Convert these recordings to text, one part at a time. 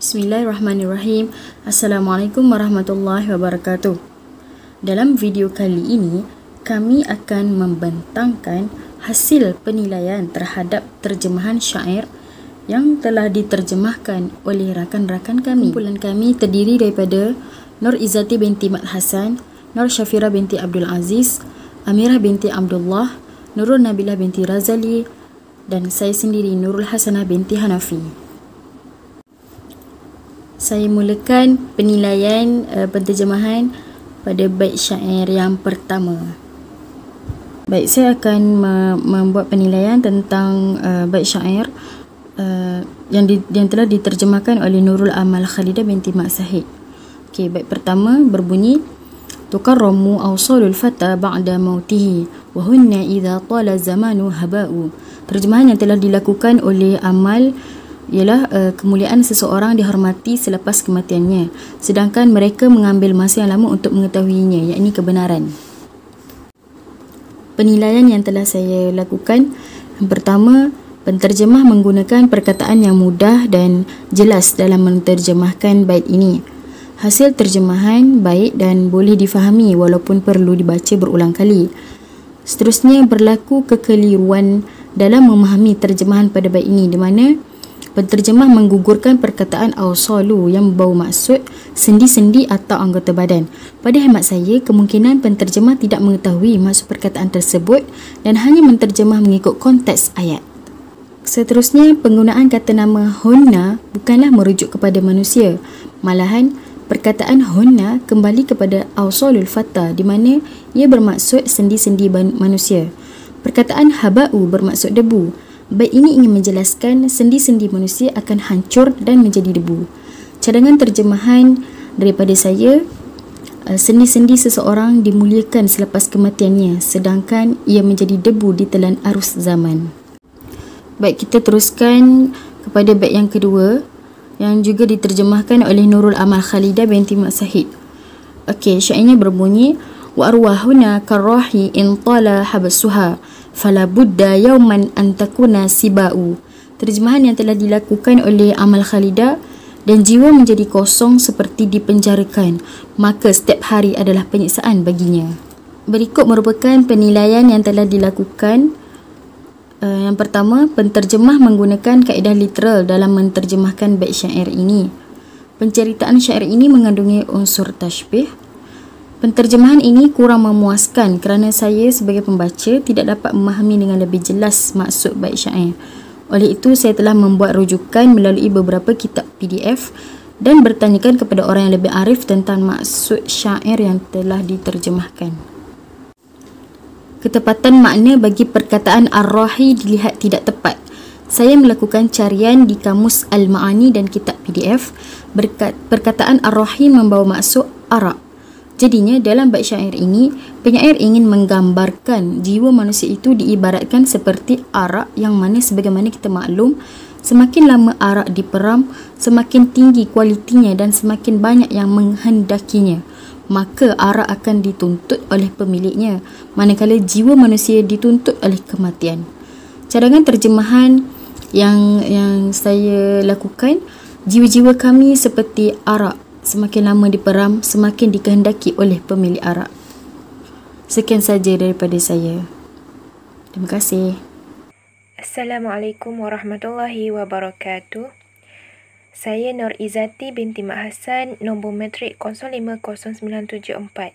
Bismillahirrahmanirrahim. Assalamualaikum warahmatullahi wabarakatuh. Dalam video kali ini, kami akan membentangkan hasil penilaian terhadap terjemahan syair yang telah diterjemahkan oleh rakan-rakan kami. Kumpulan kami terdiri daripada Nur Izzati binti Mat Hassan, Nur Syafira binti Abdul Aziz, Amirah binti Abdullah, Nurul Nabilah binti Razali dan saya sendiri Nurul Hasanah binti Hanafi saya mulakan penilaian uh, penterjemahan pada baik syair yang pertama. Baik, saya akan membuat penilaian tentang uh, bait syair uh, yang di- yang telah diterjemahkan oleh Nurul Amal Khalidah binti Mak Sahid. Okey, bait pertama berbunyi Tukar romu awsalul fata ba'da mautihi wa hunna idza tala zamanu haba'u. Terjemahan yang telah dilakukan oleh Amal ialah uh, kemuliaan seseorang dihormati selepas kematiannya sedangkan mereka mengambil masa yang lama untuk mengetahuinya yakni kebenaran penilaian yang telah saya lakukan yang pertama penterjemah menggunakan perkataan yang mudah dan jelas dalam menterjemahkan bait ini hasil terjemahan baik dan boleh difahami walaupun perlu dibaca berulang kali seterusnya berlaku kekeliruan dalam memahami terjemahan pada bait ini di mana Penterjemah menggugurkan perkataan awsalu yang bau maksud sendi-sendi atau anggota badan. Pada hemat saya, kemungkinan penterjemah tidak mengetahui maksud perkataan tersebut dan hanya menterjemah mengikut konteks ayat. Seterusnya, penggunaan kata nama honna bukanlah merujuk kepada manusia. Malahan, perkataan honna kembali kepada awsalul fatah di mana ia bermaksud sendi-sendi manusia. Perkataan haba'u bermaksud debu baik ini ingin menjelaskan sendi-sendi manusia akan hancur dan menjadi debu. Cadangan terjemahan daripada saya, eh, sendi-sendi seseorang dimuliakan selepas kematiannya sedangkan ia menjadi debu di telan arus zaman. Baik, kita teruskan kepada bait yang kedua yang juga diterjemahkan oleh Nurul Amal Khalida binti Mak Sahid. Okey, syairnya berbunyi, Wa arwahuna karahi in tala habasuha fala Buddha yauman antakuna sibau terjemahan yang telah dilakukan oleh Amal Khalida dan jiwa menjadi kosong seperti dipenjarakan maka setiap hari adalah penyiksaan baginya berikut merupakan penilaian yang telah dilakukan eh, yang pertama, penterjemah menggunakan kaedah literal dalam menterjemahkan baik syair ini. Penceritaan syair ini mengandungi unsur tashbih, Penterjemahan ini kurang memuaskan kerana saya sebagai pembaca tidak dapat memahami dengan lebih jelas maksud baik syair. Oleh itu, saya telah membuat rujukan melalui beberapa kitab PDF dan bertanyakan kepada orang yang lebih arif tentang maksud syair yang telah diterjemahkan. Ketepatan makna bagi perkataan Ar-Rahi dilihat tidak tepat. Saya melakukan carian di Kamus Al-Ma'ani dan kitab PDF. Berkat, perkataan Ar-Rahi membawa maksud Arab. Jadinya dalam bait syair ini, penyair ingin menggambarkan jiwa manusia itu diibaratkan seperti arak yang mana sebagaimana kita maklum, semakin lama arak diperam, semakin tinggi kualitinya dan semakin banyak yang menghendakinya. Maka arak akan dituntut oleh pemiliknya, manakala jiwa manusia dituntut oleh kematian. Cadangan terjemahan yang yang saya lakukan, jiwa-jiwa kami seperti arak semakin lama diperam semakin dikehendaki oleh pemilik arak. Sekian saja daripada saya. Terima kasih. Assalamualaikum warahmatullahi wabarakatuh. Saya Nur Izati binti Mak Hassan, nombor metrik 050974.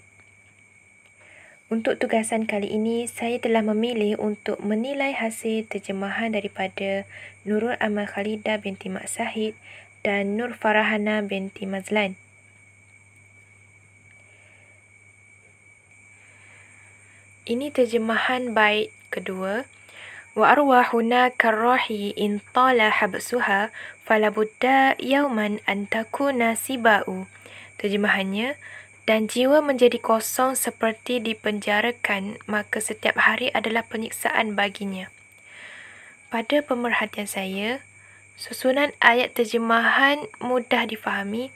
Untuk tugasan kali ini, saya telah memilih untuk menilai hasil terjemahan daripada Nurul Amal Khalidah binti Mak Sahid dan Nur Farahana binti Mazlan. Ini terjemahan bait kedua. Wa arwahuna karrahi in tala habsuha falabudda yauman antaku nasiba'u. Terjemahannya, dan jiwa menjadi kosong seperti dipenjarakan, maka setiap hari adalah penyiksaan baginya. Pada pemerhatian saya, susunan ayat terjemahan mudah difahami.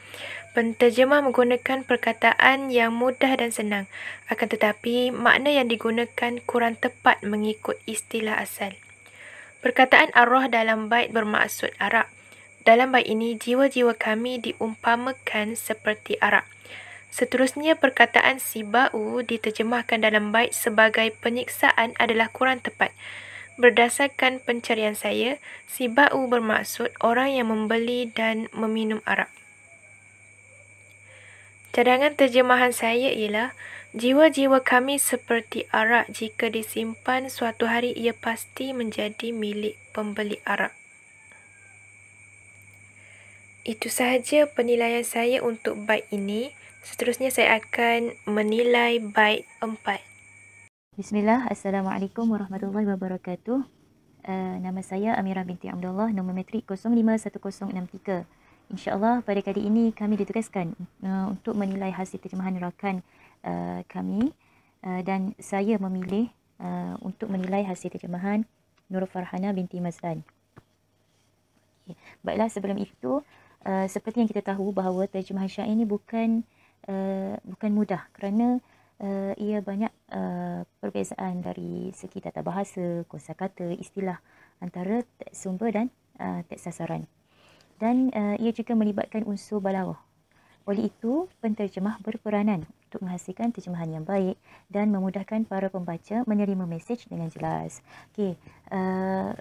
Penterjemah menggunakan perkataan yang mudah dan senang. Akan tetapi, makna yang digunakan kurang tepat mengikut istilah asal. Perkataan arwah dalam bait bermaksud arak. Dalam bait ini, jiwa-jiwa kami diumpamakan seperti arak. Seterusnya, perkataan sibau diterjemahkan dalam bait sebagai penyiksaan adalah kurang tepat. Berdasarkan pencarian saya, sibau bermaksud orang yang membeli dan meminum arak. Cadangan terjemahan saya ialah jiwa-jiwa kami seperti arak jika disimpan suatu hari ia pasti menjadi milik pembeli arak. Itu sahaja penilaian saya untuk baik ini. Seterusnya saya akan menilai baik empat. Bismillah, Assalamualaikum warahmatullahi wabarakatuh. Uh, nama saya Amira binti Abdullah, nombor metrik 051063. InsyaAllah pada kali ini kami ditugaskan uh, untuk menilai hasil terjemahan rakan uh, kami uh, dan saya memilih uh, untuk menilai hasil terjemahan Nur Farhana binti Mazlan. Okay. Baiklah sebelum itu uh, seperti yang kita tahu bahawa terjemahan syair ini bukan uh, bukan mudah kerana uh, ia banyak uh, perbezaan dari segi tata bahasa, kosakata, istilah antara teks sumber dan uh, teks sasaran dan uh, ia juga melibatkan unsur balaghah. Oleh itu, penterjemah berperanan untuk menghasilkan terjemahan yang baik dan memudahkan para pembaca menerima mesej dengan jelas. Okey, uh,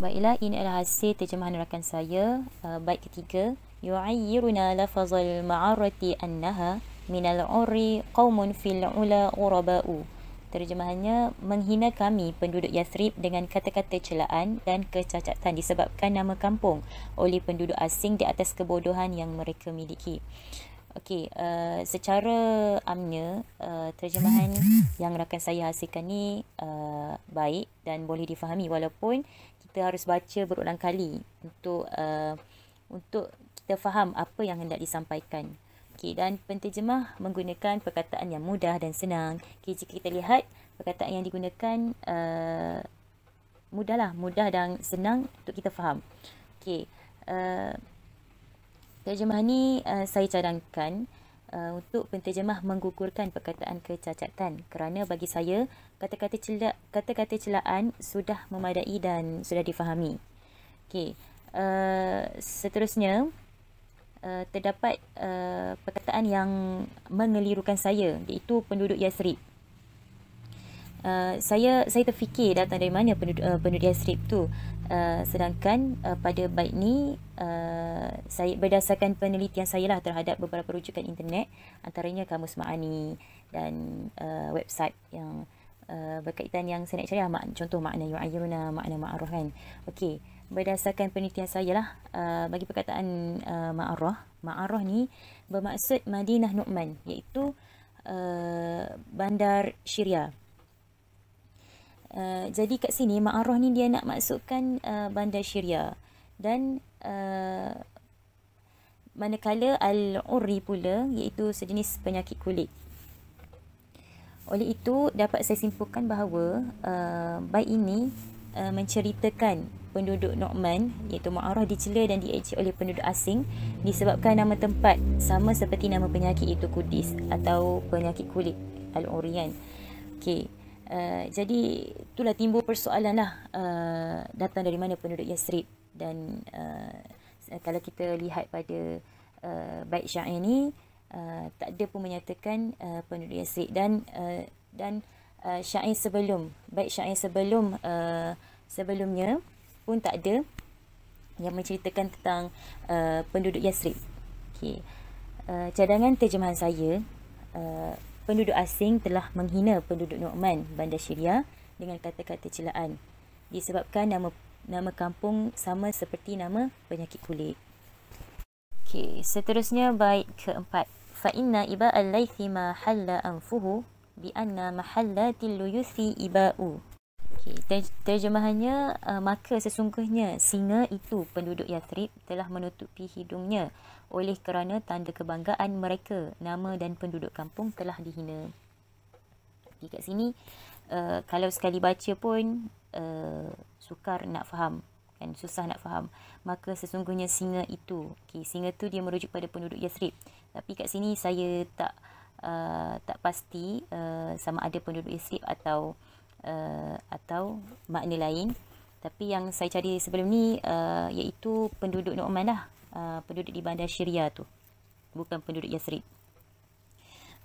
baiklah ini adalah hasil terjemahan rakan saya uh, bait ketiga. Yu'ayyiruna lafazal ma'arati annaha min al-'urri qaumun Terjemahannya, menghina kami penduduk Yathrib dengan kata-kata celaan dan kecacatan disebabkan nama kampung oleh penduduk asing di atas kebodohan yang mereka miliki. Okey, uh, secara amnya, uh, terjemahan yang rakan saya hasilkan ni uh, baik dan boleh difahami walaupun kita harus baca berulang kali untuk uh, untuk kita faham apa yang hendak disampaikan. Okey, dan penterjemah menggunakan perkataan yang mudah dan senang. Okey, jika kita lihat perkataan yang digunakan uh, mudahlah, mudah dan senang untuk kita faham. Okey, uh, terjemah ni uh, saya cadangkan uh, untuk penterjemah menggugurkan perkataan kecacatan kerana bagi saya kata-kata celak kata-kata celaan sudah memadai dan sudah difahami. Okey, uh, seterusnya uh, terdapat uh, perkataan yang mengelirukan saya iaitu penduduk Yasrib. Uh, saya saya terfikir datang dari mana penduduk, uh, penduduk Yasrib tu. Uh, sedangkan uh, pada baik ni uh, saya berdasarkan penelitian saya lah terhadap beberapa rujukan internet antaranya kamus Ma'ani dan uh, website yang uh, berkaitan yang saya nak cari lah, mak, contoh makna yu'ayuna makna ma'ruf kan. Okey berdasarkan penelitian saya lah uh, bagi perkataan uh, Ma'arah. Ma'arah ni bermaksud Madinah Nu'man iaitu uh, bandar Syria. Uh, jadi kat sini Ma'arah ni dia nak maksudkan uh, bandar Syria dan uh, manakala al uri pula iaitu sejenis penyakit kulit. Oleh itu dapat saya simpulkan bahawa uh, baik ini uh, menceritakan penduduk Norman iaitu Ma'arah dicela dan diejek oleh penduduk asing disebabkan nama tempat sama seperti nama penyakit itu kudis atau penyakit kulit Al-Orian. Okey. Uh, jadi itulah timbul persoalan lah uh, datang dari mana penduduk Yasrib dan uh, kalau kita lihat pada uh, baik syair ini uh, tak ada pun menyatakan uh, penduduk Yasrib dan uh, dan uh, syair sebelum baik syair sebelum uh, sebelumnya pun tak ada yang menceritakan tentang uh, penduduk Yasrib. Okey. Uh, cadangan terjemahan saya uh, penduduk asing telah menghina penduduk Nu'man Bandar Syria dengan kata-kata celaan disebabkan nama nama kampung sama seperti nama penyakit kulit. Okey, seterusnya baik keempat. Fa inna iba'al laythi ma halla anfuhu bi anna mahalla tiluyuthi iba'u. Okey, terjemahannya uh, maka sesungguhnya singa itu penduduk Yathrib telah menutupi hidungnya oleh kerana tanda kebanggaan mereka nama dan penduduk kampung telah dihina. Okay, kat sini uh, kalau sekali baca pun uh, sukar nak faham kan susah nak faham. Maka sesungguhnya singa itu, okey singa tu dia merujuk pada penduduk Yathrib. Tapi kat sini saya tak uh, tak pasti uh, sama ada penduduk Yathrib atau uh, atau makna lain tapi yang saya cari sebelum ni uh, iaitu penduduk Nu'man lah uh, penduduk di bandar Syria tu bukan penduduk Yasrib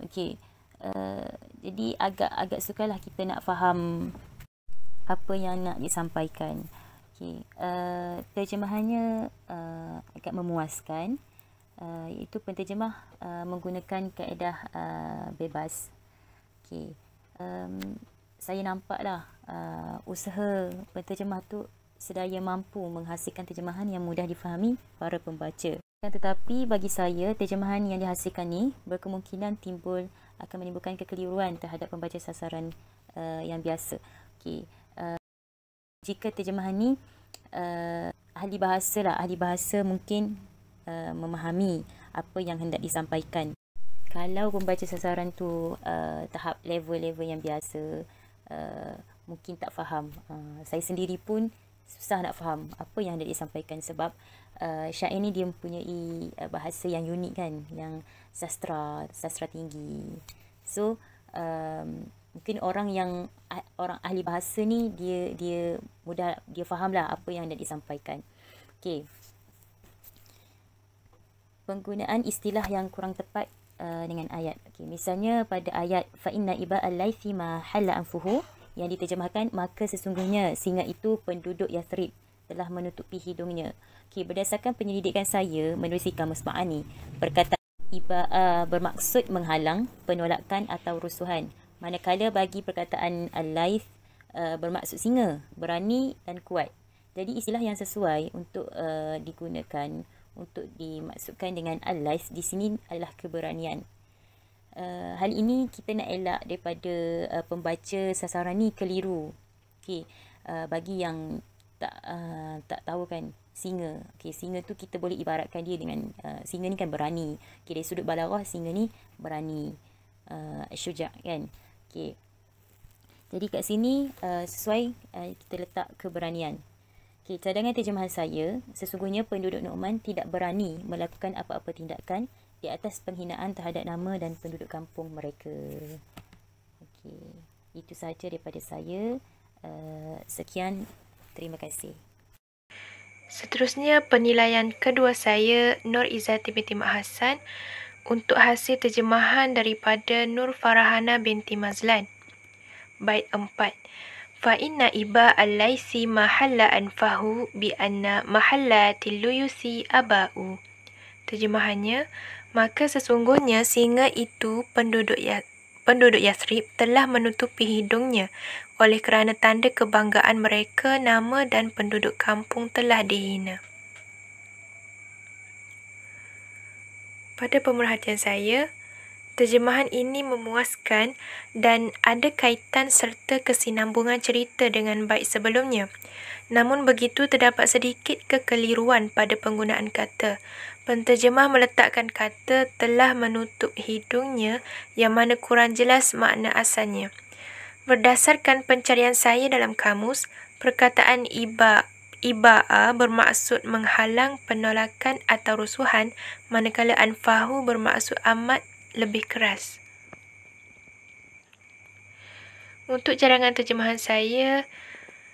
Okey, uh, jadi agak-agak sukalah kita nak faham apa yang nak disampaikan Okey, Uh, terjemahannya uh, agak memuaskan uh, iaitu penterjemah uh, menggunakan kaedah uh, bebas Okey. um, saya nampaklah uh, usaha penterjemah tu sedaya mampu menghasilkan terjemahan yang mudah difahami para pembaca. Tetapi bagi saya, terjemahan yang dihasilkan ni berkemungkinan timbul akan menimbulkan kekeliruan terhadap pembaca sasaran uh, yang biasa. Okay. Uh, jika terjemahan ni uh, ahli bahasa lah, ahli bahasa mungkin uh, memahami apa yang hendak disampaikan. Kalau pembaca sasaran tu uh, tahap level-level yang biasa, Uh, mungkin tak faham. Uh, saya sendiri pun susah nak faham apa yang hendak disampaikan sebab uh, syair ni dia mempunyai uh, bahasa yang unik kan yang sastra, sastra tinggi. So um, mungkin orang yang orang ahli bahasa ni dia dia mudah dia faham lah apa yang hendak disampaikan. Okay. Penggunaan istilah yang kurang tepat Uh, dengan ayat. okay, misalnya pada ayat fa inna iba al-laythi ma hala anfuhu yang diterjemahkan maka sesungguhnya singa itu penduduk Yathrib telah menutupi hidungnya. Okay, berdasarkan penyelidikan saya menerusi kamus makani perkataan iba uh, bermaksud menghalang, penolakan atau rusuhan. Manakala bagi perkataan al-laith uh, bermaksud singa, berani dan kuat. Jadi istilah yang sesuai untuk uh, digunakan untuk dimaksudkan dengan alas di sini adalah keberanian. Uh, hal ini kita nak elak daripada uh, pembaca sasaran ni keliru. Okey, uh, bagi yang tak uh, tak tahu kan singa. Okey, singa tu kita boleh ibaratkan dia dengan uh, singa ni kan berani. Okey, dari sudut balaghah singa ni berani uh, syuja kan. Okey. Jadi kat sini uh, sesuai uh, kita letak keberanian. Okay, cadangan terjemahan saya, sesungguhnya penduduk Nu'man tidak berani melakukan apa-apa tindakan di atas penghinaan terhadap nama dan penduduk kampung mereka. Okay. Itu sahaja daripada saya. Uh, sekian, terima kasih. Seterusnya, penilaian kedua saya, Nur Izzati binti Mak Hassan untuk hasil terjemahan daripada Nur Farahana binti Mazlan. Baik Baik empat fa inna iba al-laisi mahalla anfahu bi anna mahalla tiluyusi aba'u. Terjemahannya, maka sesungguhnya singa itu penduduk ya, penduduk Yasrib telah menutupi hidungnya oleh kerana tanda kebanggaan mereka nama dan penduduk kampung telah dihina. Pada pemerhatian saya, Terjemahan ini memuaskan dan ada kaitan serta kesinambungan cerita dengan baik sebelumnya. Namun begitu terdapat sedikit kekeliruan pada penggunaan kata. Penterjemah meletakkan kata telah menutup hidungnya yang mana kurang jelas makna asalnya. Berdasarkan pencarian saya dalam kamus, perkataan iba Iba'a bermaksud menghalang penolakan atau rusuhan manakala anfahu bermaksud amat lebih keras. Untuk cadangan terjemahan saya,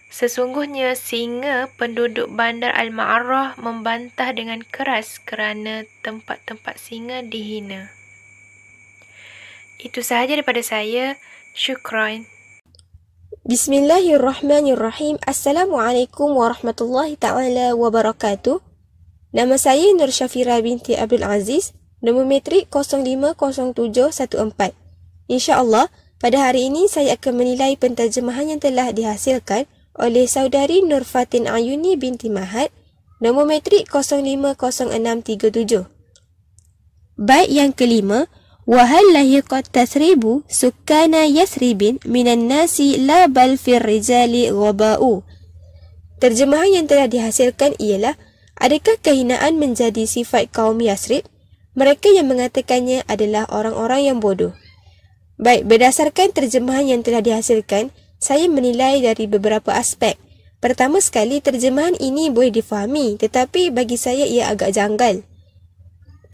sesungguhnya singa penduduk bandar Al-Ma'arrah membantah dengan keras kerana tempat-tempat singa dihina. Itu sahaja daripada saya. Syukran. Bismillahirrahmanirrahim. Assalamualaikum warahmatullahi taala wabarakatuh. Nama saya Nur Syafira binti Abdul Aziz. Nombor metrik 050714. InsyaAllah, pada hari ini saya akan menilai penterjemahan yang telah dihasilkan oleh saudari Nur Fatin Ayuni binti Mahat. Nombor metrik 050637. Baik yang kelima, Wahal lahiqat tasribu sukana yasribin minan nasi la bal fir rijali ghaba'u. Terjemahan yang telah dihasilkan ialah, Adakah kehinaan menjadi sifat kaum Yasrib? Mereka yang mengatakannya adalah orang-orang yang bodoh. Baik, berdasarkan terjemahan yang telah dihasilkan, saya menilai dari beberapa aspek. Pertama sekali, terjemahan ini boleh difahami, tetapi bagi saya ia agak janggal.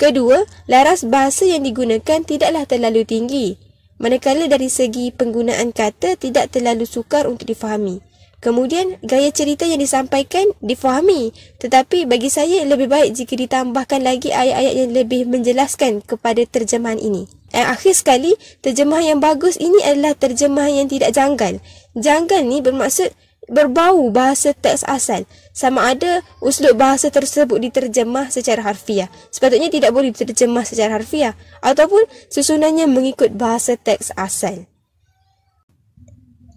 Kedua, laras bahasa yang digunakan tidaklah terlalu tinggi, manakala dari segi penggunaan kata tidak terlalu sukar untuk difahami. Kemudian gaya cerita yang disampaikan difahami tetapi bagi saya lebih baik jika ditambahkan lagi ayat-ayat yang lebih menjelaskan kepada terjemahan ini. Dan eh, akhir sekali, terjemahan yang bagus ini adalah terjemahan yang tidak janggal. Janggal ni bermaksud berbau bahasa teks asal. Sama ada usul bahasa tersebut diterjemah secara harfiah. Sepatutnya tidak boleh diterjemah secara harfiah. Ataupun susunannya mengikut bahasa teks asal.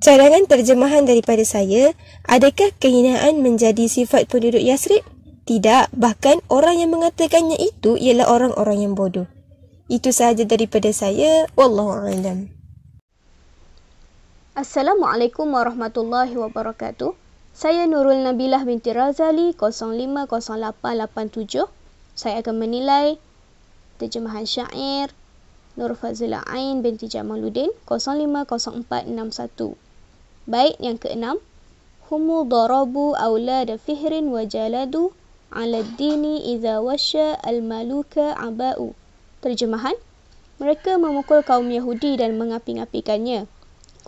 Cadangan terjemahan daripada saya, adakah kehinaan menjadi sifat penduduk Yasrib? Tidak, bahkan orang yang mengatakannya itu ialah orang-orang yang bodoh. Itu sahaja daripada saya. Wallahu'alam. Assalamualaikum warahmatullahi wabarakatuh. Saya Nurul Nabilah binti Razali 050887. Saya akan menilai terjemahan syair Nur Fazila Ain binti Jamaluddin 050461. Baik yang keenam, humu darabu aulada fihrin wa jaladu ala dini idza washa al abau. Terjemahan mereka memukul kaum Yahudi dan mengapi-apikannya.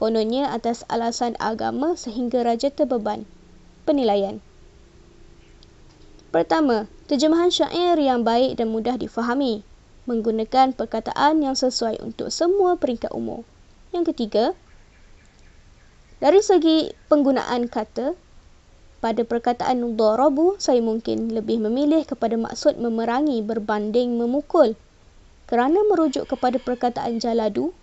Kononnya atas alasan agama sehingga raja terbeban. Penilaian Pertama, terjemahan syair yang baik dan mudah difahami menggunakan perkataan yang sesuai untuk semua peringkat umur. Yang ketiga, dari segi penggunaan kata, pada perkataan dorobu saya mungkin lebih memilih kepada maksud memerangi berbanding memukul. Kerana merujuk kepada perkataan jaladu,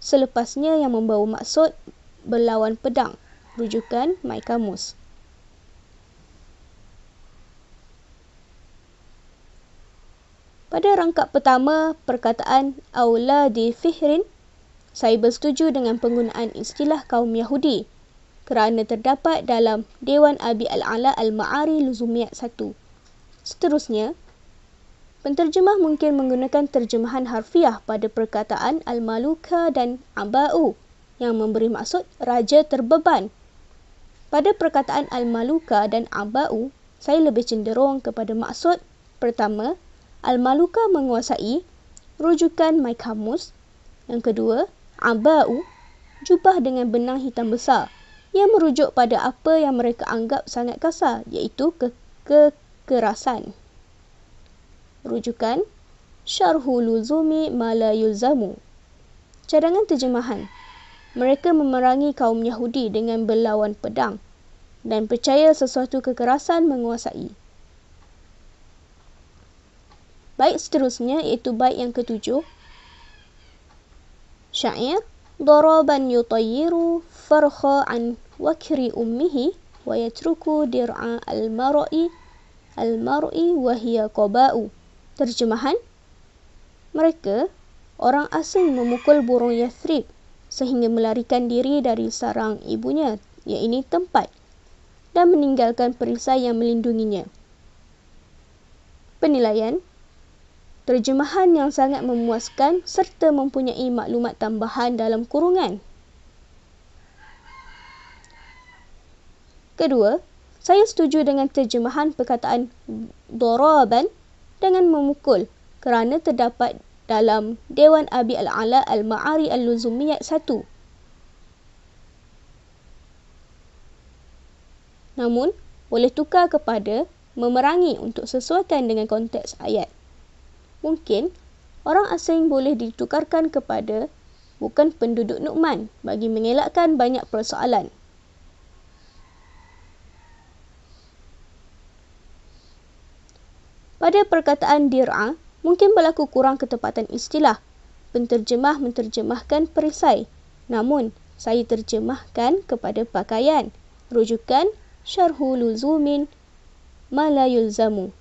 selepasnya yang membawa maksud berlawan pedang, rujukan Maikamus. Pada rangkap pertama, perkataan awla di fihrin saya bersetuju dengan penggunaan istilah kaum Yahudi kerana terdapat dalam Dewan Abi Al-Ala Al-Ma'ari Luzumiyat 1. Seterusnya, penterjemah mungkin menggunakan terjemahan harfiah pada perkataan Al-Maluka dan Abau yang memberi maksud raja terbeban. Pada perkataan Al-Maluka dan Abau, saya lebih cenderung kepada maksud pertama, Al-Maluka menguasai rujukan Maikamus. Yang kedua, abau jubah dengan benang hitam besar yang merujuk pada apa yang mereka anggap sangat kasar iaitu kekerasan. Ke- Rujukan Syarhu luzumi Malayuzamu. Cadangan terjemahan. Mereka memerangi kaum Yahudi dengan berlawan pedang dan percaya sesuatu kekerasan menguasai. Baik seterusnya iaitu baik yang ketujuh syair daraban yutayiru farha an wakri ummihi wa yatruku dir'a al-mar'i al-mar'i wa hiya qaba'u terjemahan mereka orang asing memukul burung yathrib sehingga melarikan diri dari sarang ibunya iaitu tempat dan meninggalkan perisai yang melindunginya penilaian terjemahan yang sangat memuaskan serta mempunyai maklumat tambahan dalam kurungan. Kedua, saya setuju dengan terjemahan perkataan doraban dengan memukul kerana terdapat dalam Dewan Abi Al-Ala Al-Ma'ari Al-Luzumiyat 1. Namun, boleh tukar kepada memerangi untuk sesuaikan dengan konteks ayat mungkin orang asing boleh ditukarkan kepada bukan penduduk Nukman bagi mengelakkan banyak persoalan. Pada perkataan dir'a, mungkin berlaku kurang ketepatan istilah. Penterjemah menterjemahkan perisai. Namun, saya terjemahkan kepada pakaian. Rujukan syarhu luzumin malayulzamu.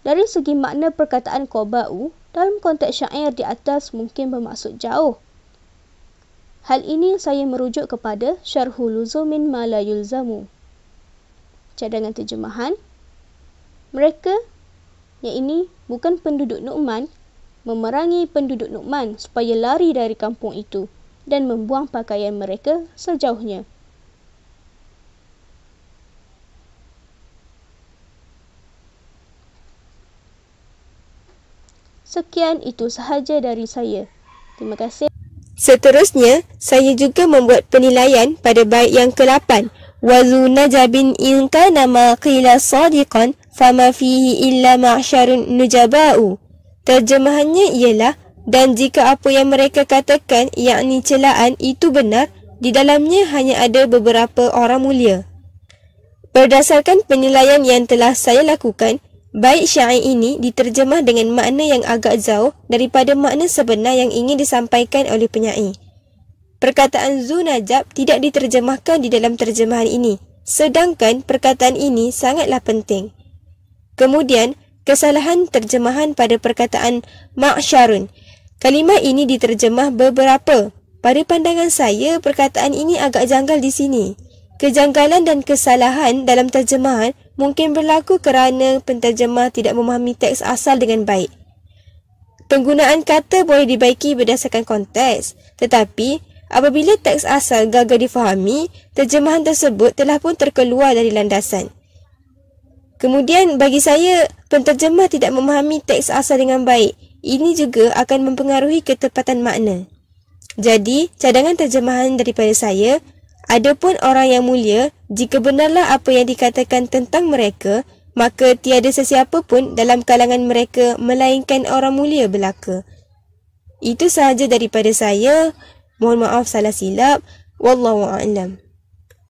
Dari segi makna perkataan qaba'u, dalam konteks syair di atas mungkin bermaksud jauh. Hal ini saya merujuk kepada syarhu luzumin ma la yulzamu. Cadangan terjemahan, mereka, yang ini bukan penduduk Nu'man, memerangi penduduk Nu'man supaya lari dari kampung itu dan membuang pakaian mereka sejauhnya. Sekian itu sahaja dari saya. Terima kasih. Seterusnya, saya juga membuat penilaian pada bait yang ke-8. Wazuna jabin in kana ma qila sadiqan fama fihi illa ma'syarun nujaba'u. Terjemahannya ialah dan jika apa yang mereka katakan yakni celaan itu benar, di dalamnya hanya ada beberapa orang mulia. Berdasarkan penilaian yang telah saya lakukan, Baik syair ini diterjemah dengan makna yang agak jauh daripada makna sebenar yang ingin disampaikan oleh penyair. Perkataan Zu Najab tidak diterjemahkan di dalam terjemahan ini, sedangkan perkataan ini sangatlah penting. Kemudian, kesalahan terjemahan pada perkataan Mak Syarun. Kalimah ini diterjemah beberapa. Pada pandangan saya, perkataan ini agak janggal di sini. Kejanggalan dan kesalahan dalam terjemahan mungkin berlaku kerana penterjemah tidak memahami teks asal dengan baik. Penggunaan kata boleh dibaiki berdasarkan konteks, tetapi apabila teks asal gagal difahami, terjemahan tersebut telah pun terkeluar dari landasan. Kemudian bagi saya, penterjemah tidak memahami teks asal dengan baik. Ini juga akan mempengaruhi ketepatan makna. Jadi, cadangan terjemahan daripada saya Adapun orang yang mulia, jika benarlah apa yang dikatakan tentang mereka, maka tiada sesiapa pun dalam kalangan mereka melainkan orang mulia belaka. Itu sahaja daripada saya. Mohon maaf salah silap. Wallahu a'lam.